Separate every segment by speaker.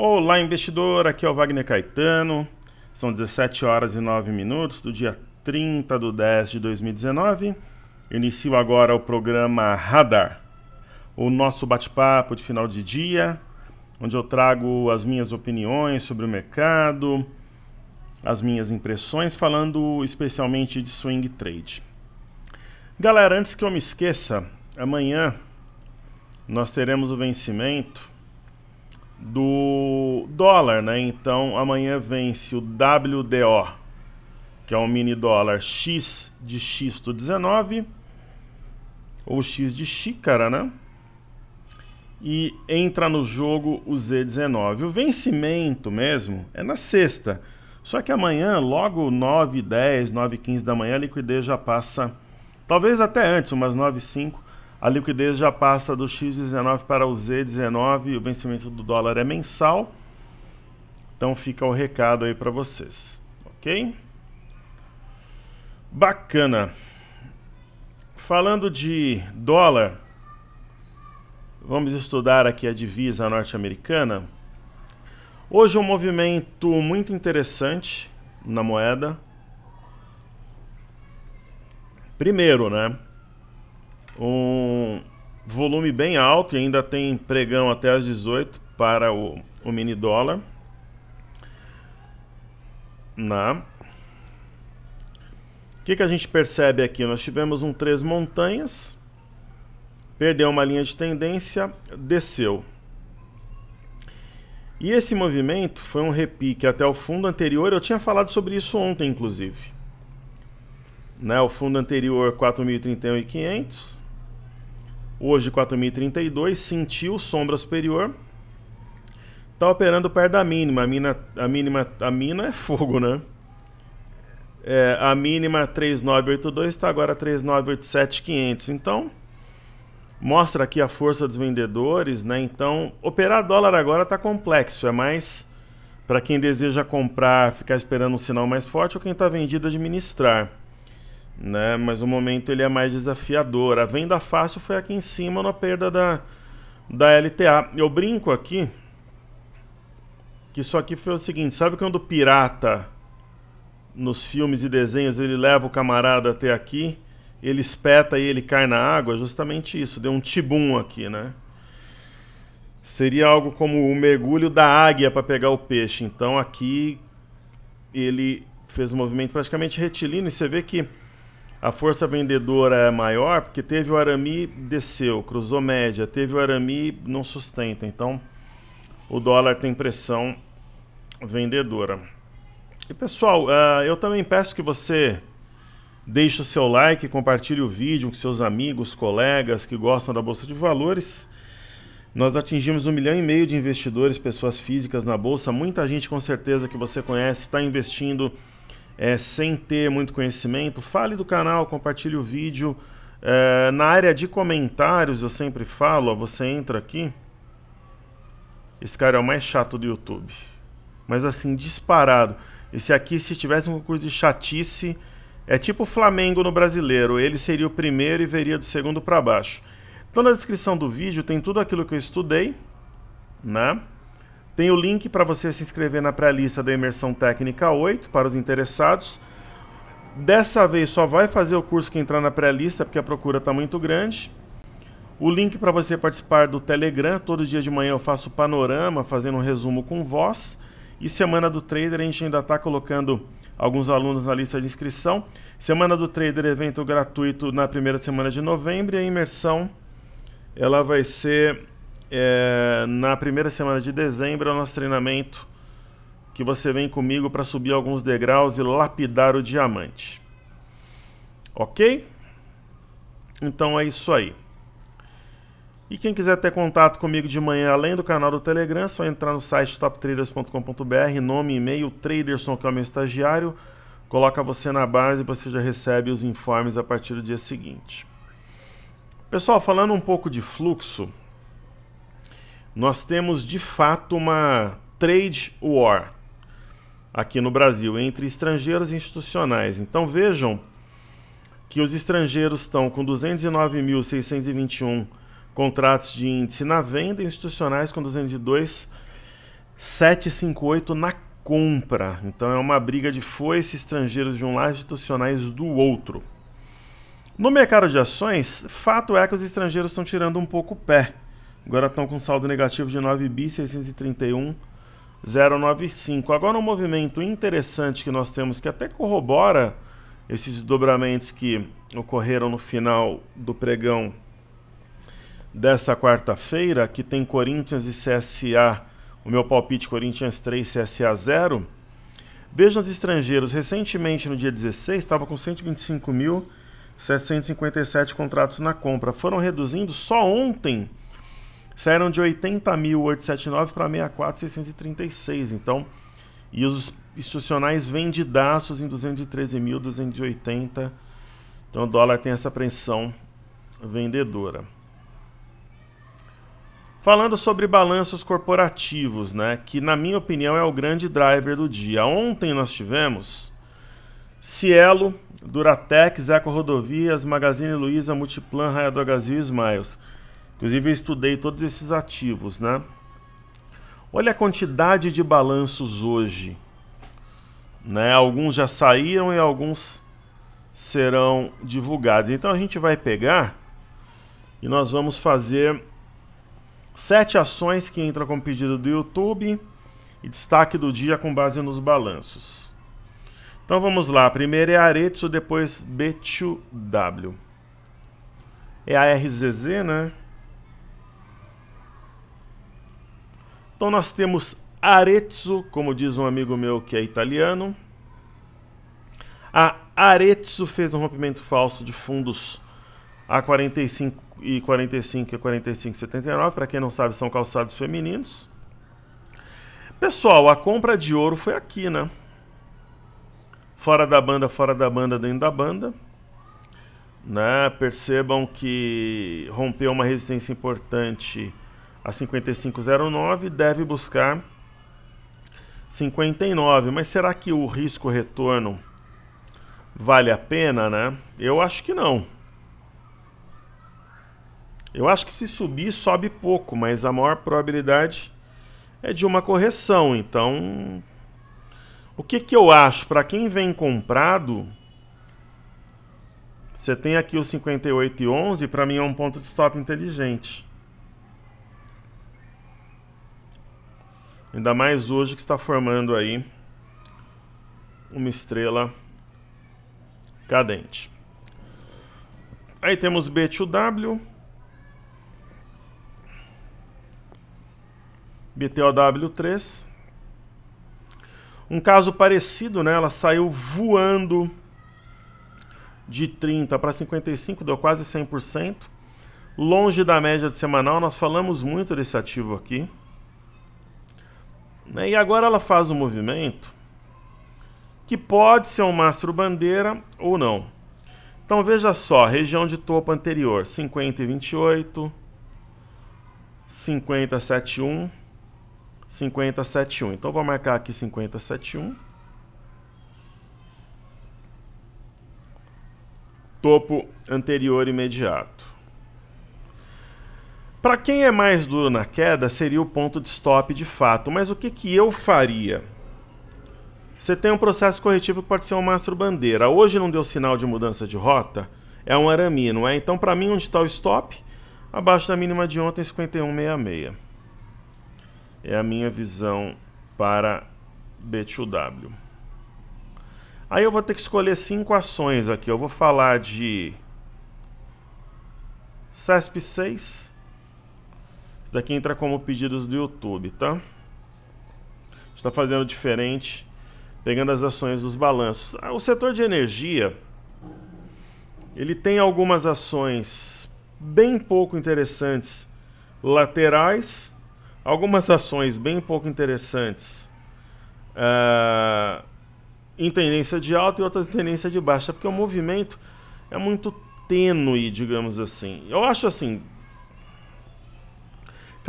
Speaker 1: Olá, investidor. Aqui é o Wagner Caetano. São 17 horas e 9 minutos do dia 30 de 10 de 2019. inicio agora o programa Radar, o nosso bate-papo de final de dia, onde eu trago as minhas opiniões sobre o mercado, as minhas impressões, falando especialmente de swing trade. Galera, antes que eu me esqueça, amanhã nós teremos o vencimento do dólar, né? Então amanhã vence o WDO, que é um mini dólar X de xisto 19 ou X de xícara, né? E entra no jogo o Z19. O vencimento mesmo é na sexta. Só que amanhã, logo 9h10, 9h15 da manhã, a liquidez já passa, talvez até antes, umas 9h05, a liquidez já passa do X19 para o Z19 e o vencimento do dólar é mensal. Então fica o recado aí para vocês, ok? Bacana. Falando de dólar, vamos estudar aqui a divisa norte-americana. Hoje um movimento muito interessante na moeda. Primeiro, né? um volume bem alto e ainda tem pregão até as 18 para o, o mini dólar. Na o que, que a gente percebe aqui? Nós tivemos um três montanhas, perdeu uma linha de tendência, desceu. E esse movimento foi um repique até o fundo anterior. Eu tinha falado sobre isso ontem, inclusive. Né, o fundo anterior 4.031.500 hoje 4032, sentiu sombra superior. Tá operando perto da mínima. A mínima, a mínima, a mina é fogo, né? É, a mínima 3982 está agora 3987500. Então, mostra aqui a força dos vendedores, né? Então, operar dólar agora está complexo, é mais para quem deseja comprar, ficar esperando um sinal mais forte ou quem está vendido administrar né? Mas o momento ele é mais desafiador. A venda fácil foi aqui em cima na perda da, da LTA. Eu brinco aqui que isso aqui foi o seguinte, sabe quando o pirata nos filmes e desenhos ele leva o camarada até aqui, ele espeta e ele cai na água? Justamente isso, deu um tibum aqui, né? Seria algo como o mergulho da águia para pegar o peixe. Então aqui ele fez um movimento praticamente retilíneo e você vê que a força vendedora é maior porque teve o arami, desceu, cruzou média, teve o arami, não sustenta. Então o dólar tem pressão vendedora. E pessoal, uh, eu também peço que você deixe o seu like, compartilhe o vídeo com seus amigos, colegas que gostam da Bolsa de Valores. Nós atingimos um milhão e meio de investidores, pessoas físicas na Bolsa. Muita gente com certeza que você conhece está investindo é, sem ter muito conhecimento, fale do canal, compartilhe o vídeo. É, na área de comentários, eu sempre falo, ó, você entra aqui. Esse cara é o mais chato do YouTube. Mas assim, disparado. Esse aqui, se tivesse um concurso de chatice, é tipo o Flamengo no brasileiro. Ele seria o primeiro e veria do segundo para baixo. Então na descrição do vídeo tem tudo aquilo que eu estudei, né? Tem o link para você se inscrever na pré-lista da Imersão Técnica 8 para os interessados. Dessa vez só vai fazer o curso que entrar na pré-lista, porque a procura está muito grande. O link para você participar do Telegram, todo dia de manhã eu faço panorama, fazendo um resumo com voz. E Semana do Trader a gente ainda está colocando alguns alunos na lista de inscrição. Semana do Trader, evento gratuito na primeira semana de novembro e a imersão ela vai ser é, na primeira semana de dezembro é o nosso treinamento que você vem comigo para subir alguns degraus e lapidar o diamante. Ok? Então é isso aí. E quem quiser ter contato comigo de manhã, além do canal do Telegram, é só entrar no site toptraders.com.br, nome, e-mail, Traderson, que é o meu estagiário, coloca você na base e você já recebe os informes a partir do dia seguinte. Pessoal, falando um pouco de fluxo, nós temos de fato uma trade war aqui no Brasil entre estrangeiros e institucionais. Então vejam que os estrangeiros estão com 209.621 contratos de índice na venda e institucionais com 202.758 na compra. Então é uma briga de foice estrangeiros de um lado e institucionais do outro. No mercado de ações, fato é que os estrangeiros estão tirando um pouco o pé. Agora estão com saldo negativo de 9 bi 631 095. Agora um movimento interessante que nós temos que até corrobora esses dobramentos que ocorreram no final do pregão dessa quarta-feira, que tem Corinthians e CSA, o meu palpite Corinthians 3, CSA 0. Vejam os estrangeiros, recentemente no dia 16 estava com 125.757 contratos na compra, foram reduzindo só ontem saíram de 80.879 para 64.636. Então, e os institucionais vendidaços em 213.280. Então, o dólar tem essa pressão vendedora. Falando sobre balanços corporativos, né, que na minha opinião é o grande driver do dia. Ontem nós tivemos Cielo, Duratex, Eco Rodovias, Magazine Luiza, Multiplan, Raiador Gazil e Smiles. Inclusive eu estudei todos esses ativos, né? Olha a quantidade de balanços hoje. Né? Alguns já saíram e alguns serão divulgados. Então a gente vai pegar e nós vamos fazer sete ações que entram com pedido do YouTube e destaque do dia com base nos balanços. Então vamos lá, primeiro é Arezzo depois B2W. É a RZZ, né? Então nós temos Arezzo, como diz um amigo meu que é italiano. A Arezzo fez um rompimento falso de fundos a 45 e 45 e 45 79, para quem não sabe, são calçados femininos. Pessoal, a compra de ouro foi aqui, né? Fora da banda, fora da banda, dentro da banda. Né? Percebam que rompeu uma resistência importante a 55,09 deve buscar 59. Mas será que o risco retorno vale a pena, né? Eu acho que não. Eu acho que se subir, sobe pouco, mas a maior probabilidade é de uma correção. Então, o que, que eu acho? Para quem vem comprado, você tem aqui o 58,11, para mim é um ponto de stop inteligente. Ainda mais hoje que está formando aí uma estrela cadente. Aí temos B2W. BTOW3. Um caso parecido, né? Ela saiu voando de 30 para 55, deu quase 100%. Longe da média de semanal, nós falamos muito desse ativo aqui. Né? E agora ela faz um movimento que pode ser um mastro bandeira ou não. Então veja só, região de topo anterior, 50 e 28, 50 50 Então vou marcar aqui 50 Topo anterior imediato. Para quem é mais duro na queda, seria o ponto de stop de fato, mas o que, que eu faria? Você tem um processo corretivo que pode ser um mastro bandeira. Hoje não deu sinal de mudança de rota, é um arami, não é? Então, para mim, onde está o stop? Abaixo da mínima de ontem, 51,66. É a minha visão para B2W. Aí eu vou ter que escolher cinco ações aqui. Eu vou falar de CESP 6, isso daqui entra como pedidos do YouTube, tá? Está fazendo diferente, pegando as ações dos balanços. Ah, o setor de energia, ele tem algumas ações bem pouco interessantes laterais, algumas ações bem pouco interessantes uh, em tendência de alta e outras em tendência de baixa, porque o movimento é muito tênue, digamos assim. Eu acho assim,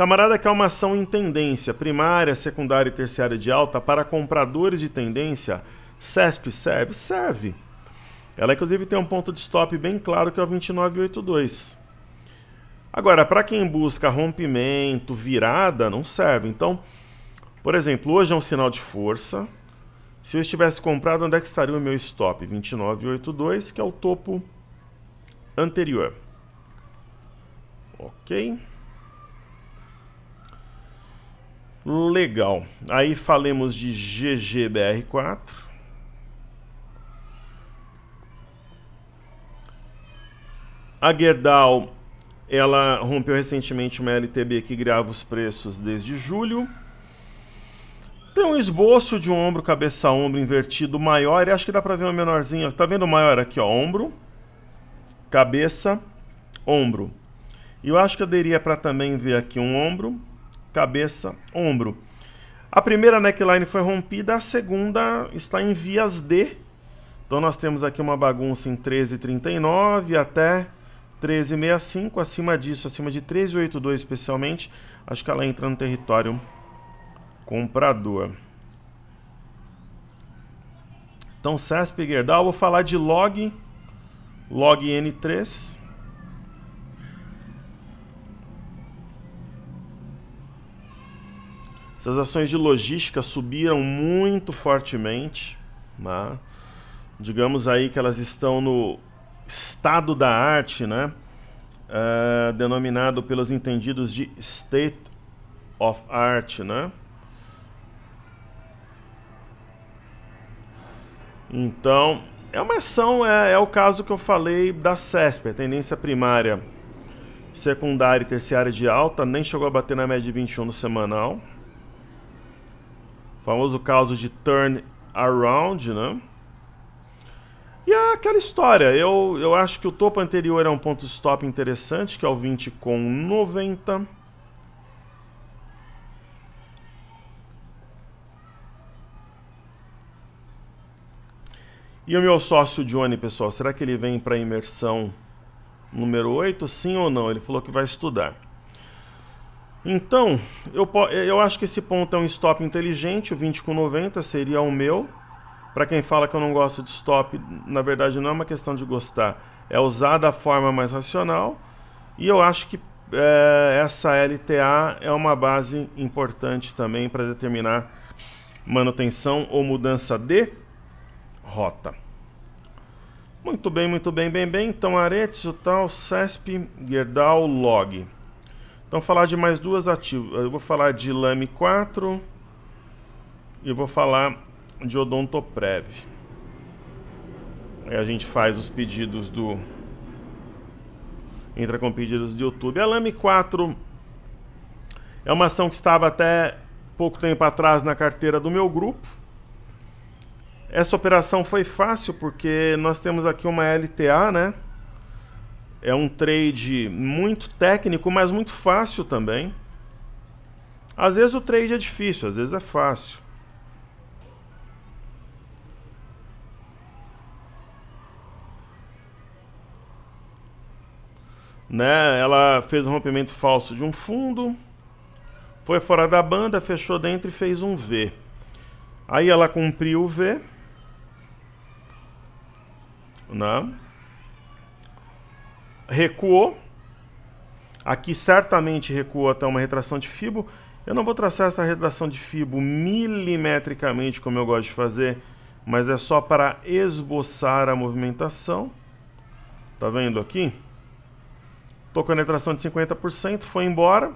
Speaker 1: Camarada quer é uma ação em tendência primária, secundária e terciária de alta para compradores de tendência, CESP serve? Serve. Ela inclusive tem um ponto de stop bem claro que é o 2982. Agora, para quem busca rompimento, virada, não serve. Então, por exemplo, hoje é um sinal de força. Se eu estivesse comprado, onde é que estaria o meu stop? 2982, que é o topo anterior. Ok. Legal. Aí falemos de GGBR4. A Gerdau, ela rompeu recentemente uma LTB que grava os preços desde julho. Tem um esboço de um ombro cabeça ombro invertido maior, e acho que dá para ver um menorzinho. Tá vendo o maior aqui, ó, ombro, cabeça, ombro. E eu acho que eu daria para também ver aqui um ombro, cabeça, ombro. A primeira neckline foi rompida, a segunda está em vias de. Então nós temos aqui uma bagunça em 13,39 até 13,65. Acima disso, acima de 13,82 especialmente, acho que ela entra no território comprador. Então, CESP Gerdau, vou falar de log, log N3. Essas ações de logística subiram muito fortemente. Né? Digamos aí que elas estão no estado da arte, né? Uh, denominado pelos entendidos de state of art, né? Então, é uma ação, é, é, o caso que eu falei da CESP, a tendência primária, secundária e terciária de alta, nem chegou a bater na média de 21 no semanal famoso caso de turn around, né? E é aquela história, eu, eu acho que o topo anterior é um ponto stop interessante, que é o 20 com 90. E o meu sócio Johnny, pessoal, será que ele vem para a imersão número 8? Sim ou não? Ele falou que vai estudar. Então, eu, eu acho que esse ponto é um stop inteligente, o 20 com 90 seria o meu. Para quem fala que eu não gosto de stop, na verdade não é uma questão de gostar, é usar da forma mais racional. E eu acho que é, essa LTA é uma base importante também para determinar manutenção ou mudança de rota. Muito bem, muito bem, bem, bem. Então, Aretes, o tal, CESP, Gerdau, Log. Então falar de mais duas ativas. Eu vou falar de Lame 4 e vou falar de Odontoprev. Aí a gente faz os pedidos do entra com pedidos do YouTube. A Lame 4 é uma ação que estava até pouco tempo atrás na carteira do meu grupo. Essa operação foi fácil porque nós temos aqui uma LTA, né? É um trade muito técnico, mas muito fácil também. Às vezes o trade é difícil, às vezes é fácil. Né? Ela fez um rompimento falso de um fundo, foi fora da banda, fechou dentro e fez um V. Aí ela cumpriu o V. não? Né? recuou. Aqui certamente recuou até uma retração de fibo. Eu não vou traçar essa retração de fibo milimetricamente como eu gosto de fazer, mas é só para esboçar a movimentação. Tá vendo aqui? Tô com a retração de 50%, foi embora.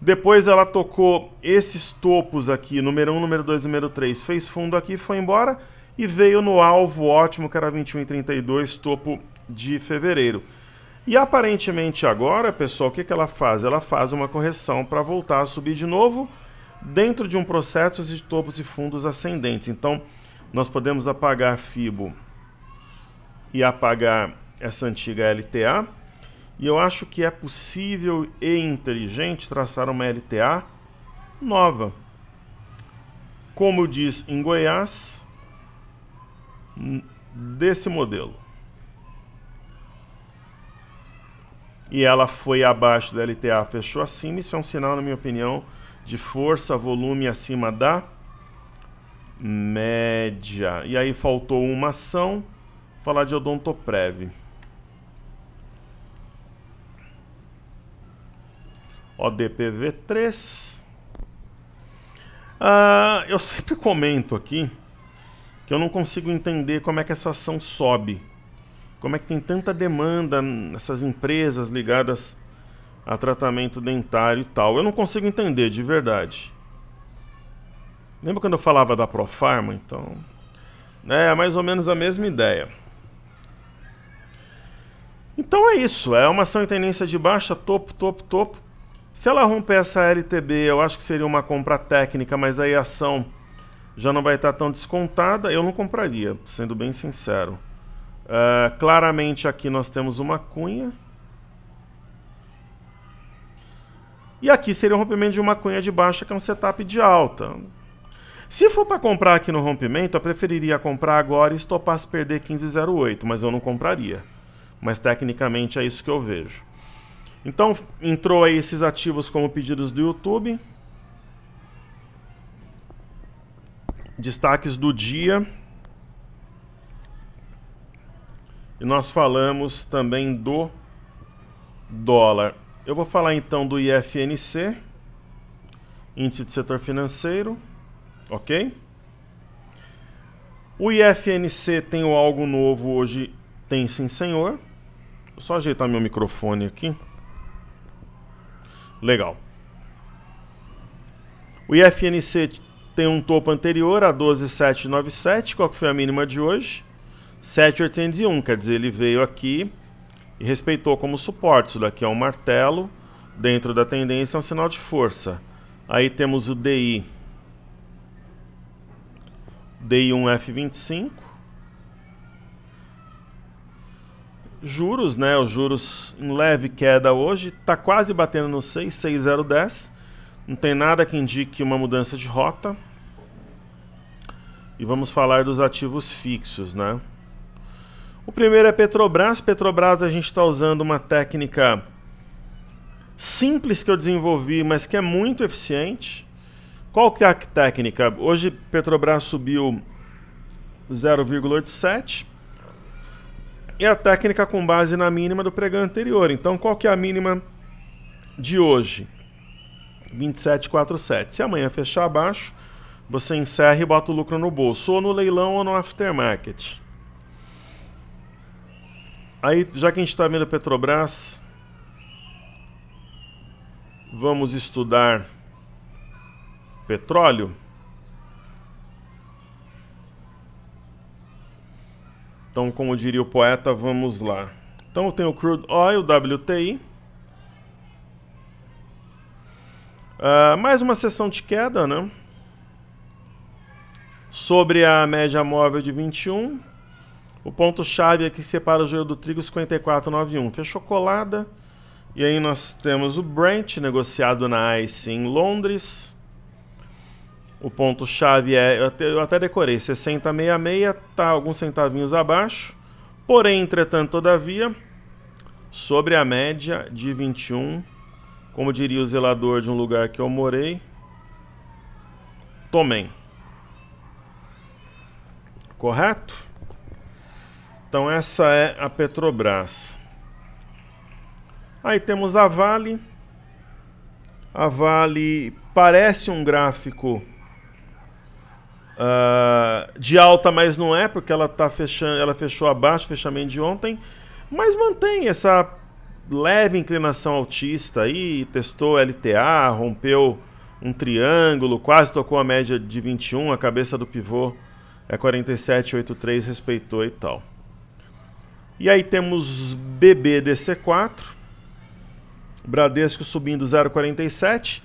Speaker 1: Depois ela tocou esses topos aqui, número 1, número 2, número 3, fez fundo aqui, foi embora e veio no alvo ótimo, que era 21,32, e topo de fevereiro. E aparentemente agora, pessoal, o que, que ela faz? Ela faz uma correção para voltar a subir de novo dentro de um processo de topos e fundos ascendentes. Então, nós podemos apagar FIBO e apagar essa antiga LTA. E eu acho que é possível e inteligente traçar uma LTA nova. Como diz em Goiás, desse modelo. e ela foi abaixo da LTA, fechou acima. Isso é um sinal, na minha opinião, de força, volume acima da média. E aí faltou uma ação. Falar de Odontoprev. ODPV3. Ah, eu sempre comento aqui que eu não consigo entender como é que essa ação sobe como é que tem tanta demanda nessas empresas ligadas a tratamento dentário e tal. Eu não consigo entender, de verdade. Lembra quando eu falava da Profarma, então? É mais ou menos a mesma ideia. Então é isso, é uma ação em tendência de baixa, topo, topo, topo. Se ela romper essa LTB, eu acho que seria uma compra técnica, mas aí a ação já não vai estar tão descontada, eu não compraria, sendo bem sincero. Uh, claramente aqui nós temos uma cunha. E aqui seria um rompimento de uma cunha de baixa, que é um setup de alta. Se for para comprar aqui no rompimento, eu preferiria comprar agora e estopar se perder 15,08, mas eu não compraria. Mas tecnicamente é isso que eu vejo. Então, entrou aí esses ativos como pedidos do YouTube. Destaques do dia. E nós falamos também do dólar. Eu vou falar então do IFNC, Índice de Setor Financeiro, ok? O IFNC tem o algo novo hoje, tem sim senhor. Vou só ajeitar meu microfone aqui. Legal. O IFNC tem um topo anterior a 12.797, qual que foi a mínima de hoje? 7801, quer dizer, ele veio aqui e respeitou como suporte. Isso daqui é um martelo, dentro da tendência é um sinal de força. Aí temos o DI. DI1F25. Juros, né? Os juros em leve queda hoje. Tá quase batendo no 6, 6010. Não tem nada que indique uma mudança de rota. E vamos falar dos ativos fixos, né? O primeiro é Petrobras. Petrobras a gente está usando uma técnica simples que eu desenvolvi, mas que é muito eficiente. Qual que é a técnica? Hoje Petrobras subiu 0,87 e a técnica com base na mínima do pregão anterior. Então qual que é a mínima de hoje? 27,47. Se amanhã fechar abaixo, você encerra e bota o lucro no bolso, ou no leilão ou no aftermarket. Aí, já que a gente está vendo a Petrobras, vamos estudar petróleo. Então, como diria o poeta, vamos lá. Então, tem o crude oil, WTI. Uh, ah, mais uma sessão de queda, né? Sobre a média móvel de 21, o ponto-chave aqui separa o joelho do trigo 54,91. Fechou colada. E aí nós temos o Brent negociado na ICE em Londres. O ponto-chave é, eu até, eu até decorei, 6066, tá alguns centavinhos abaixo. Porém, entretanto, todavia, sobre a média de 21, como diria o zelador de um lugar que eu morei, tomem. Correto? Então essa é a Petrobras. Aí temos a Vale. A Vale parece um gráfico uh, de alta, mas não é, porque ela, tá fechando, ela fechou abaixo, fechamento de ontem. Mas mantém essa leve inclinação altista aí, testou LTA, rompeu um triângulo, quase tocou a média de 21, a cabeça do pivô é 47,83, respeitou e tal. E aí temos BBDC4, Bradesco subindo 0,47.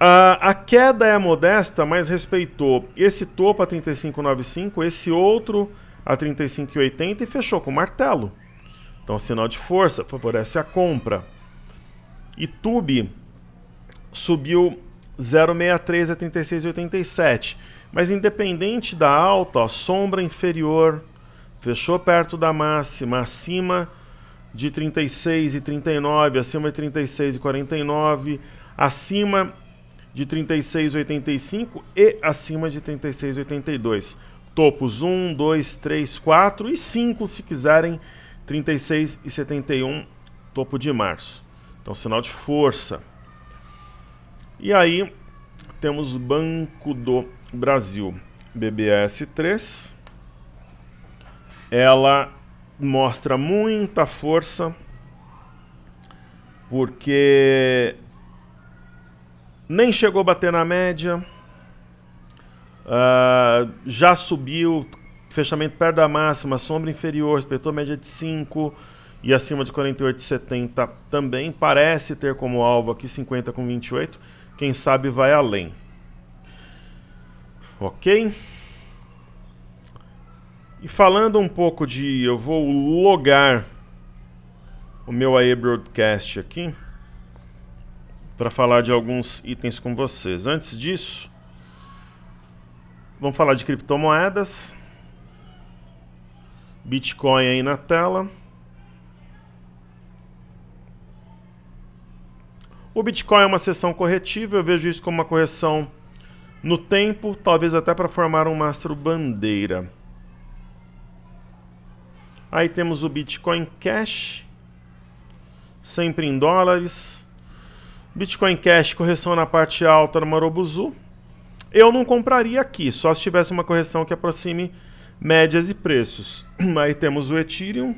Speaker 1: A, a queda é modesta, mas respeitou esse topo a 35,95, esse outro a 35,80 e fechou com martelo. Então, sinal de força, favorece a compra. E Tube subiu 0,63 a 36,87. Mas independente da alta, a sombra inferior Fechou perto da máxima, acima de 36 e 39, acima de 36 e 49, acima de 36,85 e acima de 36,82. Topos 1, 2, 3, 4 e 5, se quiserem, 36 e 71, topo de março. Então, sinal de força. E aí, temos Banco do Brasil, BBS 3, ela mostra muita força porque nem chegou a bater na média, uh, já subiu, fechamento perto da máxima, sombra inferior, respeitou a média de 5 e acima de 48,70 também. Parece ter como alvo aqui 50 com 28, quem sabe vai além. Ok? E falando um pouco de. Eu vou logar o meu AE Broadcast aqui para falar de alguns itens com vocês. Antes disso, vamos falar de criptomoedas. Bitcoin aí na tela. O Bitcoin é uma sessão corretiva, eu vejo isso como uma correção no tempo, talvez até para formar um mastro bandeira. Aí temos o Bitcoin Cash, sempre em dólares. Bitcoin Cash, correção na parte alta do Marobuzu. Eu não compraria aqui, só se tivesse uma correção que aproxime médias e preços. Aí temos o Ethereum.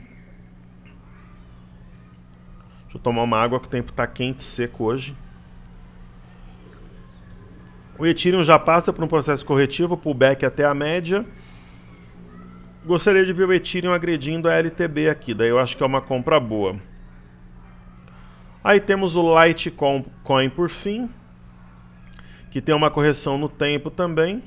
Speaker 1: Deixa eu tomar uma água que o tempo está quente, seco hoje. O Ethereum já passa por um processo corretivo, pullback até a média. Gostaria de ver o Ethereum agredindo a LTB aqui, daí eu acho que é uma compra boa. Aí temos o Litecoin por fim, que tem uma correção no tempo também.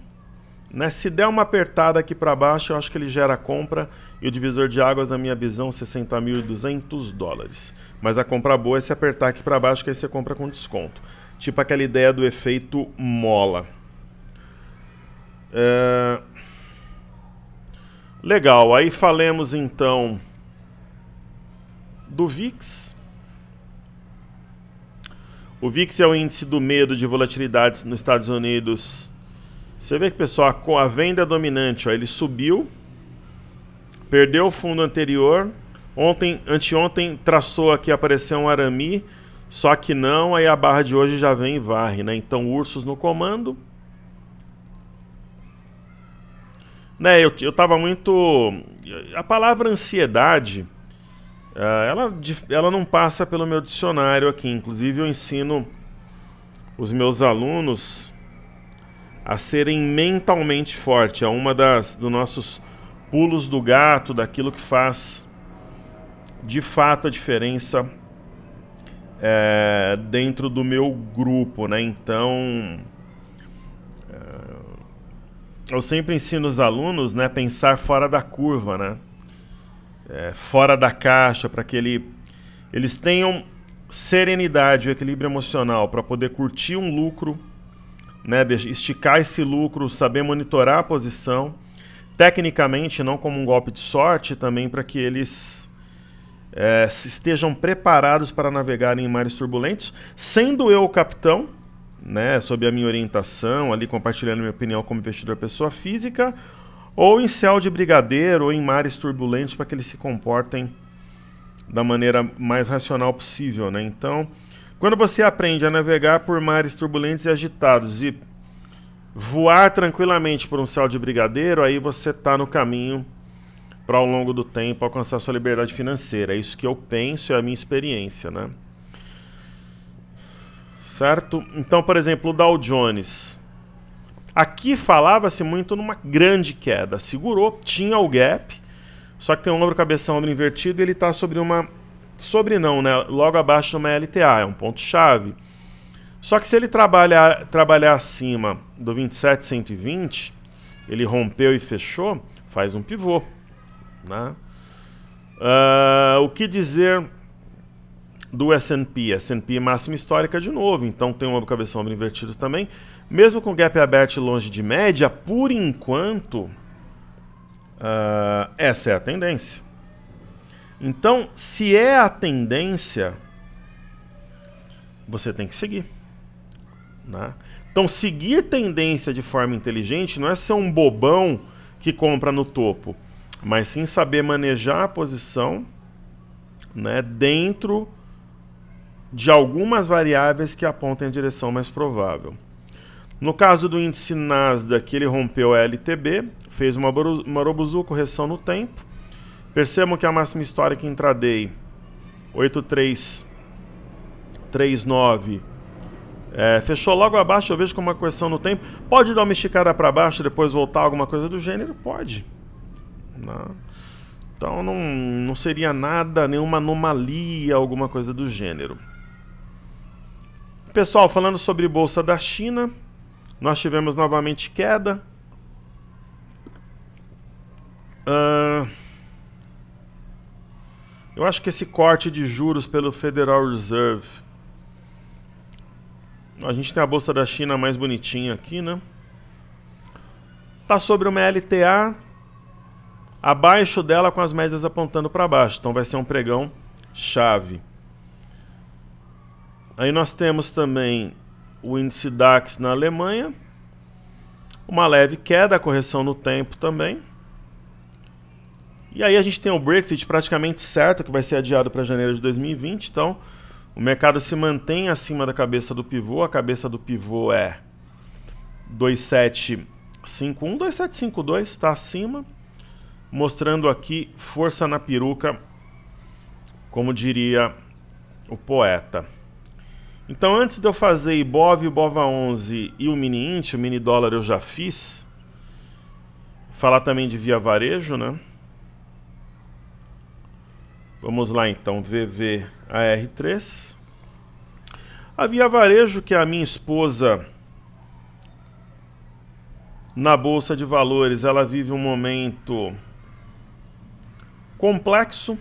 Speaker 1: Né? Se der uma apertada aqui para baixo, eu acho que ele gera compra e o divisor de águas, na minha visão, 60.200 dólares. Mas a compra boa é se apertar aqui para baixo, que aí você compra com desconto. Tipo aquela ideia do efeito mola. É... Legal, aí falemos então do VIX. O VIX é o índice do medo de volatilidade nos Estados Unidos. Você vê que, pessoal, com a venda é dominante, ó, ele subiu, perdeu o fundo anterior. Ontem, anteontem, traçou aqui, apareceu um arami, só que não, aí a barra de hoje já vem e varre, né? Então, ursos no comando. Né, eu, eu tava muito. A palavra ansiedade, uh, ela, ela não passa pelo meu dicionário aqui. Inclusive, eu ensino os meus alunos a serem mentalmente fortes. É uma das dos nossos pulos do gato, daquilo que faz de fato a diferença é, dentro do meu grupo, né? Então eu sempre ensino os alunos, né, pensar fora da curva, né? É, fora da caixa, para que ele, eles tenham serenidade, o equilíbrio emocional, para poder curtir um lucro, né, esticar esse lucro, saber monitorar a posição, tecnicamente, não como um golpe de sorte, também para que eles é, estejam preparados para navegar em mares turbulentos, sendo eu o capitão né, sob a minha orientação, ali compartilhando minha opinião como investidor pessoa física, ou em céu de brigadeiro ou em mares turbulentos para que eles se comportem da maneira mais racional possível, né? Então, quando você aprende a navegar por mares turbulentos e agitados e voar tranquilamente por um céu de brigadeiro, aí você está no caminho para ao longo do tempo alcançar sua liberdade financeira. É isso que eu penso, é a minha experiência, né? Certo? Então, por exemplo, o Dow Jones. Aqui falava-se muito numa grande queda. Segurou, tinha o gap, só que tem um ombro cabeção, ombro invertido, e ele está sobre uma sobre não, né? Logo abaixo de uma LTA, é um ponto chave. Só que se ele trabalhar, trabalhar acima do 27,120, ele rompeu e fechou, faz um pivô, né? Uh, o que dizer do S&P. S&P é máxima histórica de novo, então tem um cabeção cabeça ombro invertido também. Mesmo com gap aberto longe de média, por enquanto, uh, essa é a tendência. Então, se é a tendência, você tem que seguir. Né? Então, seguir tendência de forma inteligente não é ser um bobão que compra no topo, mas sim saber manejar a posição né, dentro de algumas variáveis que apontem a direção mais provável. No caso do índice Nasdaq, ele rompeu a LTB, fez uma Marobuzu, correção no tempo. Percebam que a máxima histórica intraday 8339 é, fechou logo abaixo, eu vejo como uma correção no tempo. Pode dar uma esticada para baixo, depois voltar alguma coisa do gênero? Pode. Não. Então não, não seria nada, nenhuma anomalia, alguma coisa do gênero. Pessoal, falando sobre bolsa da China, nós tivemos novamente queda. Uh, eu acho que esse corte de juros pelo Federal Reserve. A gente tem a bolsa da China mais bonitinha aqui, né? Tá sobre uma LTA abaixo dela com as médias apontando para baixo. Então vai ser um pregão chave. Aí nós temos também o índice DAX na Alemanha, uma leve queda, a correção no tempo também. E aí a gente tem o Brexit praticamente certo, que vai ser adiado para janeiro de 2020. Então, o mercado se mantém acima da cabeça do pivô. A cabeça do pivô é 2751, 2752, está acima, mostrando aqui força na peruca, como diria o poeta. Então, antes de eu fazer IBOV, bova 11 e o mini int, o mini dólar eu já fiz. Falar também de via varejo, né? Vamos lá então, VVAR3. A Via Varejo, que é a minha esposa na bolsa de valores, ela vive um momento complexo,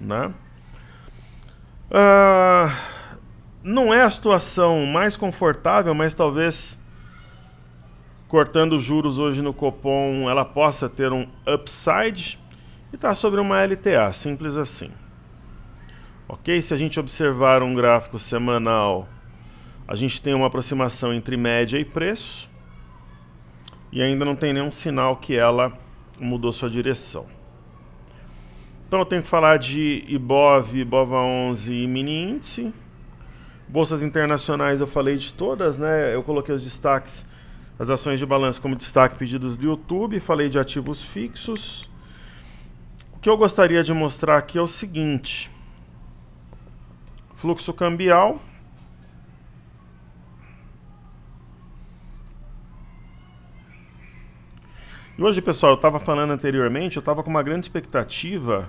Speaker 1: né? Ah, não é a situação mais confortável, mas talvez cortando juros hoje no Copom ela possa ter um upside e está sobre uma LTA, simples assim. Ok? Se a gente observar um gráfico semanal, a gente tem uma aproximação entre média e preço e ainda não tem nenhum sinal que ela mudou sua direção. Então eu tenho que falar de IBOV, IBOVA11 e mini índice. Bolsas internacionais eu falei de todas, né? Eu coloquei os destaques, as ações de balanço como destaque pedidos do YouTube, falei de ativos fixos. O que eu gostaria de mostrar aqui é o seguinte: fluxo cambial. E hoje, pessoal, eu estava falando anteriormente, eu estava com uma grande expectativa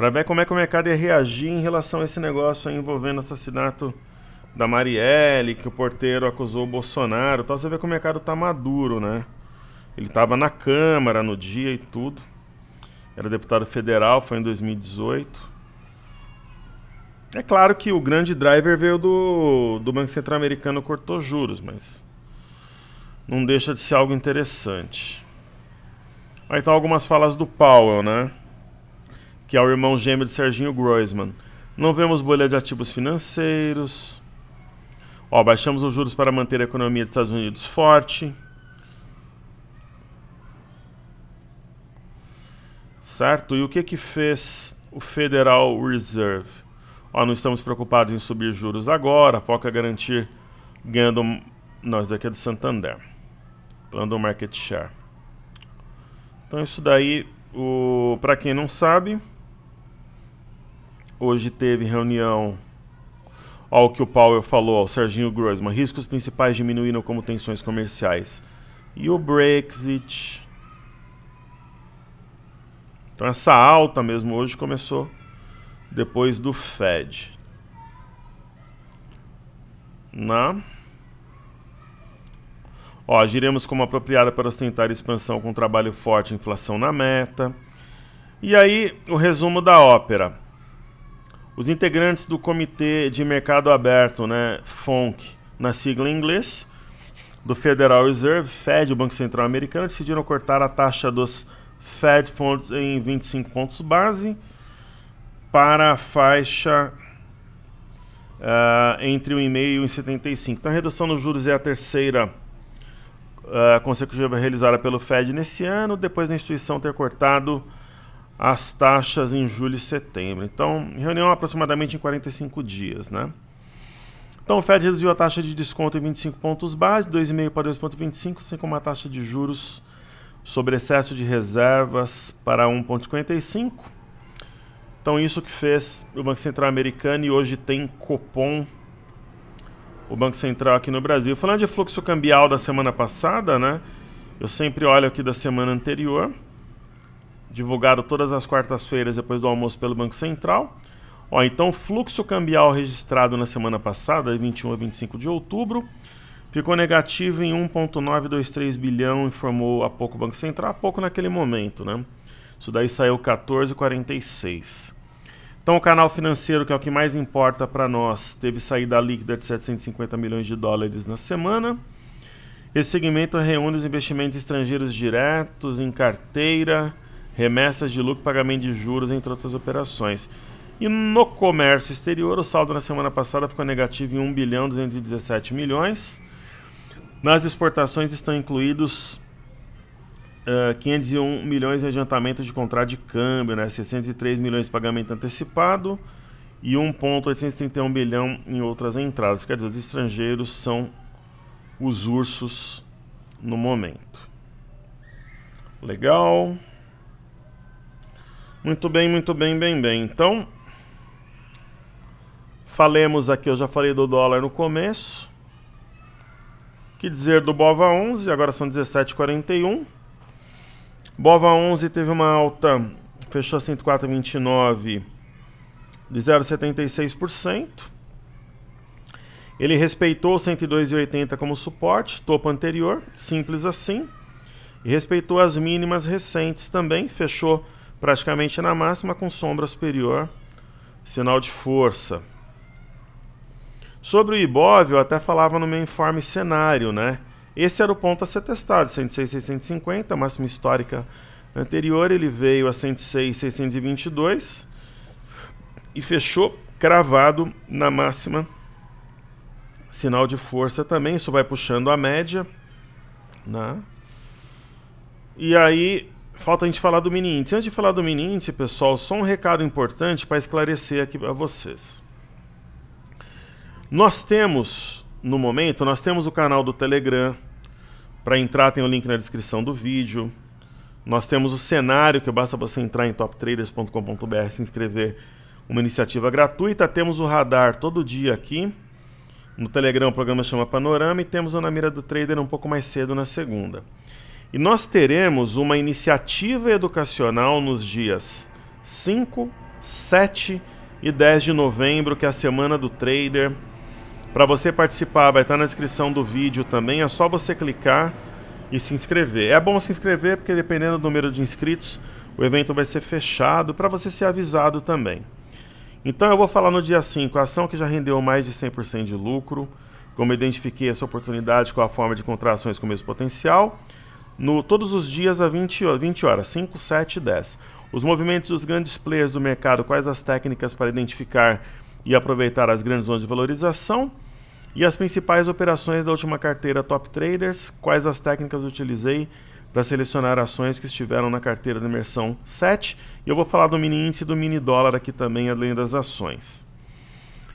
Speaker 1: para ver como é que o mercado ia reagir em relação a esse negócio envolvendo o assassinato da Marielle, que o porteiro acusou o Bolsonaro. Então Você vê que o mercado tá maduro, né? Ele estava na Câmara no dia e tudo. Era deputado federal, foi em 2018. É claro que o grande driver veio do, do Banco Central Americano cortou juros, mas não deixa de ser algo interessante. Aí estão tá algumas falas do Powell, né? que é o irmão gêmeo de Serginho Groisman. Não vemos bolha de ativos financeiros. Ó, baixamos os juros para manter a economia dos Estados Unidos forte. Certo? E o que que fez o Federal Reserve? Ó, não estamos preocupados em subir juros agora, foca é garantir ganhando nós daqui é do Santander. Plano do market share. Então isso daí, o para quem não sabe, Hoje teve reunião O que o Powell falou, o Serginho Grossman. Riscos principais diminuíram como tensões comerciais. E o Brexit. Então essa alta mesmo hoje começou depois do Fed. Na Ó, agiremos como apropriada para ostentar expansão com trabalho forte, inflação na meta. E aí, o resumo da ópera. Os integrantes do Comitê de Mercado Aberto, né, FONC, na sigla em inglês, do Federal Reserve, Fed, o Banco Central Americano, decidiram cortar a taxa dos Fed Funds em 25 pontos base para a faixa uh, entre 1,5 e 1,75. Então, a redução nos juros é a terceira uh, consecutiva realizada pelo Fed nesse ano, depois da instituição ter cortado as taxas em julho e setembro. Então, reunião aproximadamente em 45 dias, né? Então, o Fed reduziu a taxa de desconto em 25 pontos base, 2,5 para 2,25, assim como a taxa de juros sobre excesso de reservas para 1,55. Então, isso que fez o Banco Central americano e hoje tem Copom, o Banco Central aqui no Brasil. Falando de fluxo cambial da semana passada, né? Eu sempre olho aqui da semana anterior divulgado todas as quartas-feiras depois do almoço pelo Banco Central. Ó, então, fluxo cambial registrado na semana passada, 21 a 25 de outubro, ficou negativo em 1,923 bilhão, informou há pouco o Banco Central, há pouco naquele momento, né? Isso daí saiu 14,46. Então, o canal financeiro, que é o que mais importa para nós, teve saída líquida de 750 milhões de dólares na semana. Esse segmento reúne os investimentos estrangeiros diretos em carteira, remessas de lucro, pagamento de juros, entre outras operações. E no comércio exterior, o saldo na semana passada ficou negativo em 1 bilhão 217 milhões. Nas exportações estão incluídos uh, eh, 501 milhões em adiantamento de contrato de câmbio, né? 603 milhões de pagamento antecipado e 1,831 bilhão em outras entradas. Quer dizer, os estrangeiros são os ursos no momento. Legal. Muito bem, muito bem, bem, bem. Então, falemos aqui, eu já falei do dólar no começo. Que dizer do Bova 11, agora são 17,41. Bova 11 teve uma alta, fechou 104,29 de 0,76%. Ele respeitou 102,80 como suporte, topo anterior, simples assim. E respeitou as mínimas recentes também, fechou praticamente na máxima com sombra superior, sinal de força. Sobre o Ibov, eu até falava no meu informe cenário, né? Esse era o ponto a ser testado, 106,650, máxima histórica anterior, ele veio a 106,622 e fechou cravado na máxima sinal de força também, isso vai puxando a média, né? E aí falta a gente falar do mini índice. Antes de falar do mini índice, pessoal, só um recado importante para esclarecer aqui para vocês. Nós temos, no momento, nós temos o canal do Telegram. Para entrar tem o link na descrição do vídeo. Nós temos o cenário, que basta você entrar em toptraders.com.br, se inscrever, uma iniciativa gratuita. Temos o radar todo dia aqui. No Telegram o programa chama Panorama e temos o Na Mira do Trader um pouco mais cedo na segunda. E nós teremos uma iniciativa educacional nos dias 5, 7 e 10 de novembro, que é a semana do trader. Para você participar, vai estar tá na descrição do vídeo também, é só você clicar e se inscrever. É bom se inscrever porque dependendo do número de inscritos, o evento vai ser fechado para você ser avisado também. Então eu vou falar no dia 5, a ação que já rendeu mais de 100% de lucro, como identifiquei essa oportunidade com a forma de contrações com o mesmo potencial no, todos os dias às 20, 20 horas, 5, 7 e 10. Os movimentos dos grandes players do mercado, quais as técnicas para identificar e aproveitar as grandes zonas de valorização e as principais operações da última carteira Top Traders, quais as técnicas utilizei para selecionar ações que estiveram na carteira de imersão 7. E eu vou falar do mini índice e do mini dólar aqui também, além das ações.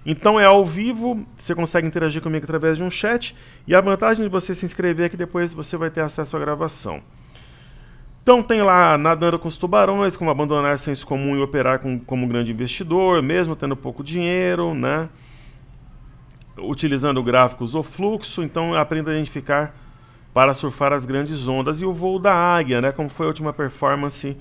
Speaker 1: Então é ao vivo, você consegue interagir comigo através de um chat e a vantagem de você se inscrever é que depois você vai ter acesso à gravação. Então tem lá nadando com os tubarões, como abandonar o senso comum e operar com, como um grande investidor, mesmo tendo pouco dinheiro, né? Utilizando gráficos ou fluxo, então aprenda a identificar para surfar as grandes ondas e o voo da águia, né? Como foi a última performance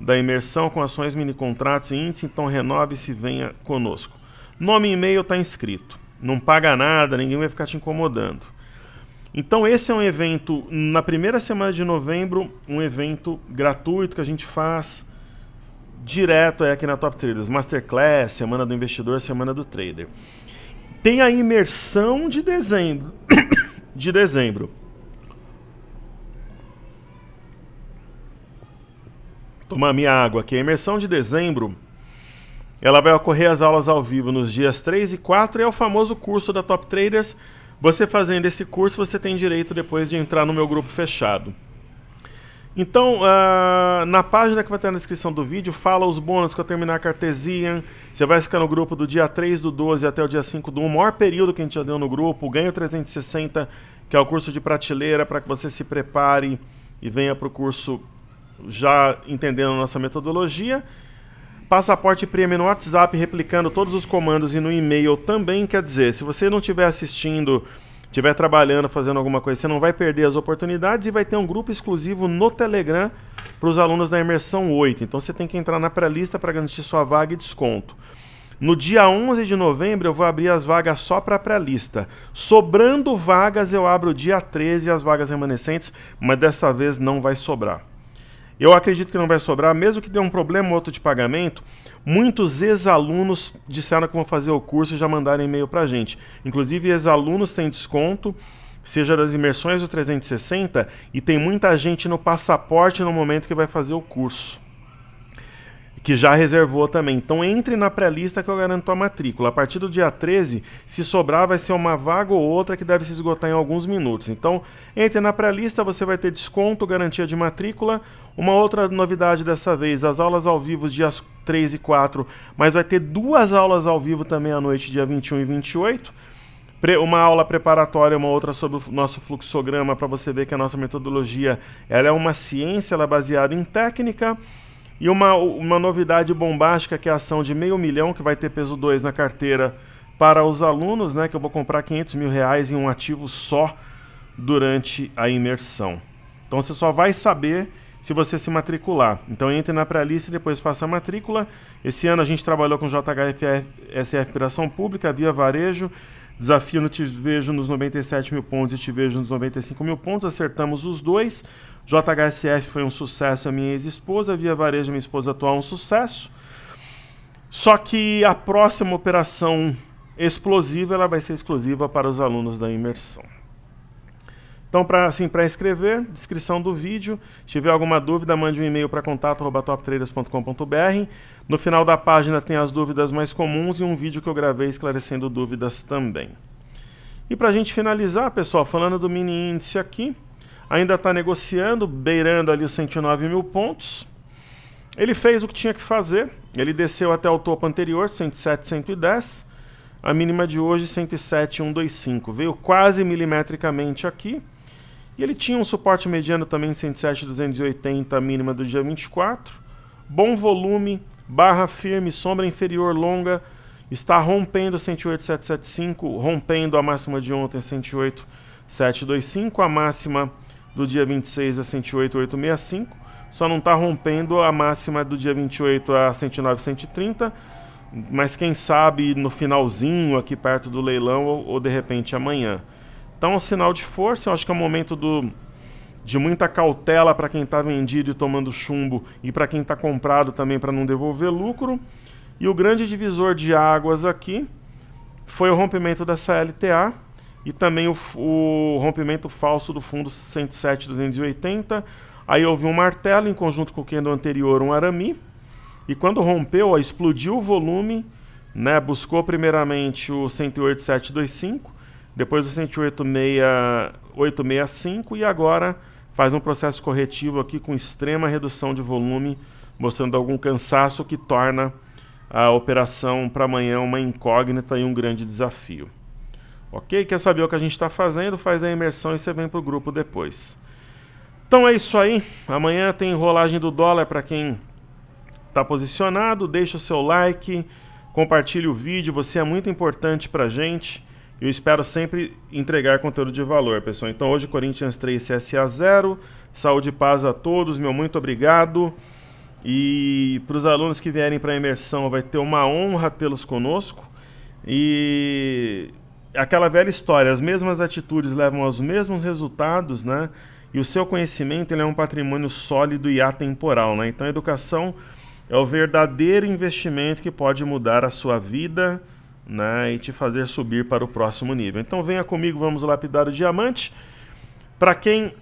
Speaker 1: da imersão com ações, mini contratos e índice, então renove-se, venha conosco. Nome e e-mail está inscrito. Não paga nada, ninguém vai ficar te incomodando. Então esse é um evento na primeira semana de novembro, um evento gratuito que a gente faz direto aqui na Top Traders, Masterclass, Semana do Investidor, Semana do Trader. Tem a imersão de dezembro, de dezembro. Tomar minha água aqui. A imersão de dezembro ela vai ocorrer as aulas ao vivo nos dias 3 e 4 e é o famoso curso da Top Traders. Você fazendo esse curso, você tem direito depois de entrar no meu grupo fechado. Então, uh, na página que vai estar na descrição do vídeo, fala os bônus que eu terminar a cartesia. Você vai ficar no grupo do dia 3 do 12 até o dia 5 do 1, o maior período que a gente já deu no grupo. O Ganho 360, que é o curso de prateleira, para que você se prepare e venha para o curso já entendendo a nossa metodologia. Passaporte Premium no WhatsApp replicando todos os comandos e no e-mail também. Quer dizer, se você não estiver assistindo, estiver trabalhando, fazendo alguma coisa, você não vai perder as oportunidades e vai ter um grupo exclusivo no Telegram para os alunos da imersão 8. Então você tem que entrar na pré-lista para garantir sua vaga e desconto. No dia 11 de novembro eu vou abrir as vagas só para a pré-lista. Sobrando vagas eu abro dia 13 as vagas remanescentes, mas dessa vez não vai sobrar. Eu acredito que não vai sobrar, mesmo que dê um problema ou outro de pagamento. Muitos ex-alunos disseram que vão fazer o curso e já mandaram e-mail para a gente. Inclusive, ex-alunos têm desconto, seja das imersões ou 360, e tem muita gente no passaporte no momento que vai fazer o curso que já reservou também. Então entre na pré-lista que eu garanto a matrícula. A partir do dia 13, se sobrar, vai ser uma vaga ou outra que deve se esgotar em alguns minutos. Então entre na pré-lista, você vai ter desconto, garantia de matrícula. Uma outra novidade dessa vez, as aulas ao vivo dias 3 e 4, mas vai ter duas aulas ao vivo também à noite, dia 21 e 28 uma aula preparatória, uma outra sobre o nosso fluxograma, para você ver que a nossa metodologia ela é uma ciência, ela é baseada em técnica. E uma, uma novidade bombástica é que é a ação de meio milhão, que vai ter peso 2 na carteira para os alunos, né? Que eu vou comprar 500 mil reais em um ativo só durante a imersão. Então você só vai saber se você se matricular. Então entre na pré-lista e depois faça a matrícula. Esse ano a gente trabalhou com JHFF, SF Piração Pública, Via Varejo Desafio no Te Vejo nos 97 mil pontos e Te Vejo nos 95 mil pontos. Acertamos os dois. JHSF foi um sucesso, a minha ex-esposa. Via Varejo, minha esposa atual, um sucesso. Só que a próxima operação explosiva ela vai ser exclusiva para os alunos da imersão. Então, para assim, escrever, descrição do vídeo. Se tiver alguma dúvida, mande um e-mail para contato.toptraders.com.br. No final da página tem as dúvidas mais comuns e um vídeo que eu gravei esclarecendo dúvidas também. E para a gente finalizar, pessoal, falando do mini índice aqui, ainda está negociando, beirando ali os 109 mil pontos. Ele fez o que tinha que fazer, ele desceu até o topo anterior, 107, 110. A mínima de hoje, 107, 125. Veio quase milimetricamente aqui e ele tinha um suporte mediano também de 107 280 mínima do dia 24. Bom volume, barra firme, sombra inferior longa, está rompendo 108,775, rompendo a máxima de ontem 108,725, a máxima do dia 26 a é 108,865, só não está rompendo a máxima do dia 28 a 109,130, mas quem sabe no finalzinho, aqui perto do leilão ou, ou de repente amanhã. Então, um sinal de força, eu acho que é um momento do, de muita cautela para quem está vendido e tomando chumbo e para quem está comprado também para não devolver lucro. E o grande divisor de águas aqui foi o rompimento dessa LTA e também o, o rompimento falso do fundo 107-280. Aí houve um martelo em conjunto com o candle anterior, um arami. E quando rompeu, ó, explodiu o volume, né? buscou primeiramente o 108,725 depois o 186, e agora faz um processo corretivo aqui com extrema redução de volume, mostrando algum cansaço que torna a operação para amanhã uma incógnita e um grande desafio. Ok? Quer saber o que a gente está fazendo? Faz a imersão e você vem para o grupo depois. Então é isso aí. Amanhã tem enrolagem do dólar para quem está posicionado. Deixa o seu like, compartilhe o vídeo. Você é muito importante para a gente. Eu espero sempre entregar conteúdo de valor, pessoal. Então hoje Corinthians 3 CSA 0. Saúde e paz a todos, meu muito obrigado. E para os alunos que vierem para a imersão, vai ter uma honra tê-los conosco. E aquela velha história, as mesmas atitudes levam aos mesmos resultados, né? E o seu conhecimento ele é um patrimônio sólido e atemporal, né? Então a educação é o verdadeiro investimento que pode mudar a sua vida, né, e te fazer subir para o próximo nível. Então venha comigo, vamos lapidar o diamante. Para quem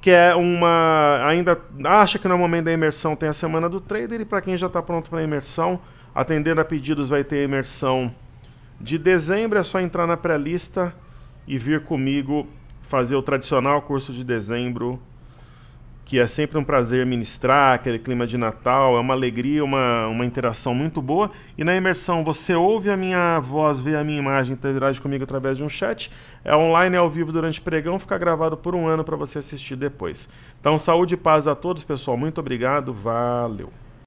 Speaker 1: quer uma ainda acha que no momento da imersão tem a semana do trader e para quem já está pronto para a imersão, atendendo a pedidos vai ter a imersão de dezembro, é só entrar na pré-lista e vir comigo fazer o tradicional curso de dezembro que é sempre um prazer ministrar, aquele clima de Natal, é uma alegria, uma, uma interação muito boa. E na imersão você ouve a minha voz, vê a minha imagem, interage comigo através de um chat. É online, é ao vivo durante o pregão, fica gravado por um ano para você assistir depois. Então, saúde e paz a todos, pessoal. Muito obrigado, valeu!